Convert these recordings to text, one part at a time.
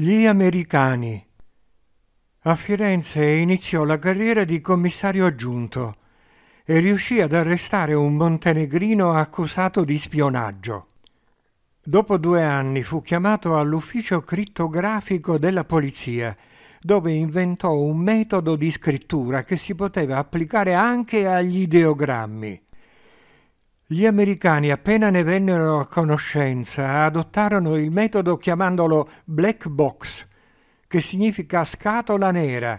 gli americani. A Firenze iniziò la carriera di commissario aggiunto e riuscì ad arrestare un montenegrino accusato di spionaggio. Dopo due anni fu chiamato all'ufficio crittografico della polizia, dove inventò un metodo di scrittura che si poteva applicare anche agli ideogrammi. Gli americani, appena ne vennero a conoscenza, adottarono il metodo chiamandolo black box, che significa scatola nera,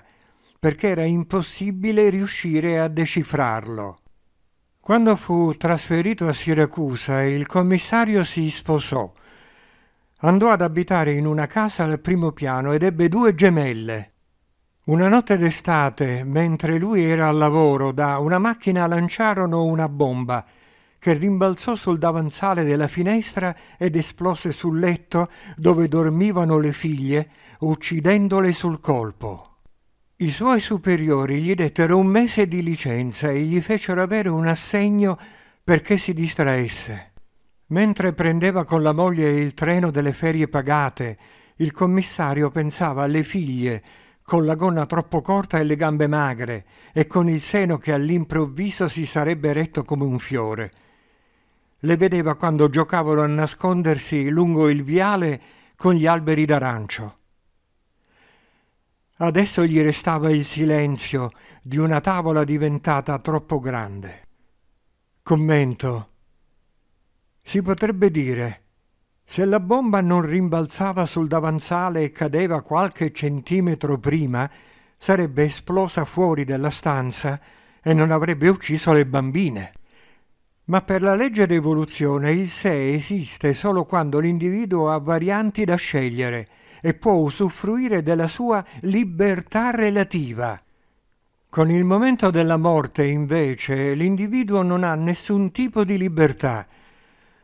perché era impossibile riuscire a decifrarlo. Quando fu trasferito a Siracusa, il commissario si sposò. Andò ad abitare in una casa al primo piano ed ebbe due gemelle. Una notte d'estate, mentre lui era al lavoro, da una macchina lanciarono una bomba che rimbalzò sul davanzale della finestra ed esplose sul letto dove dormivano le figlie, uccidendole sul colpo. I suoi superiori gli dettero un mese di licenza e gli fecero avere un assegno perché si distraesse. Mentre prendeva con la moglie il treno delle ferie pagate, il commissario pensava alle figlie, con la gonna troppo corta e le gambe magre, e con il seno che all'improvviso si sarebbe retto come un fiore le vedeva quando giocavano a nascondersi lungo il viale con gli alberi d'arancio. Adesso gli restava il silenzio di una tavola diventata troppo grande. Commento. Si potrebbe dire, se la bomba non rimbalzava sul davanzale e cadeva qualche centimetro prima, sarebbe esplosa fuori della stanza e non avrebbe ucciso le bambine. Ma per la legge d'evoluzione il sé esiste solo quando l'individuo ha varianti da scegliere e può usufruire della sua libertà relativa. Con il momento della morte, invece, l'individuo non ha nessun tipo di libertà,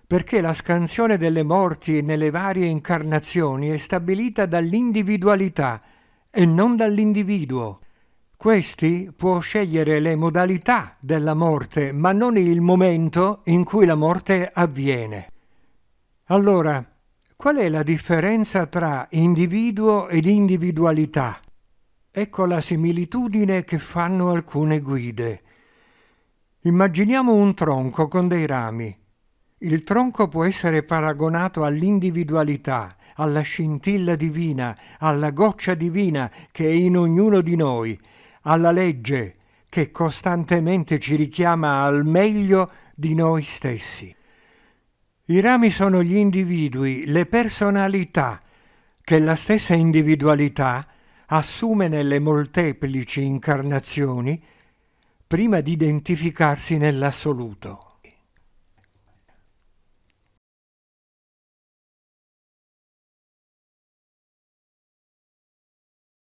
perché la scansione delle morti nelle varie incarnazioni è stabilita dall'individualità e non dall'individuo. Questi può scegliere le modalità della morte, ma non il momento in cui la morte avviene. Allora, qual è la differenza tra individuo ed individualità? Ecco la similitudine che fanno alcune guide. Immaginiamo un tronco con dei rami. Il tronco può essere paragonato all'individualità, alla scintilla divina, alla goccia divina che è in ognuno di noi, alla legge che costantemente ci richiama al meglio di noi stessi. I rami sono gli individui, le personalità che la stessa individualità assume nelle molteplici incarnazioni prima di identificarsi nell'assoluto.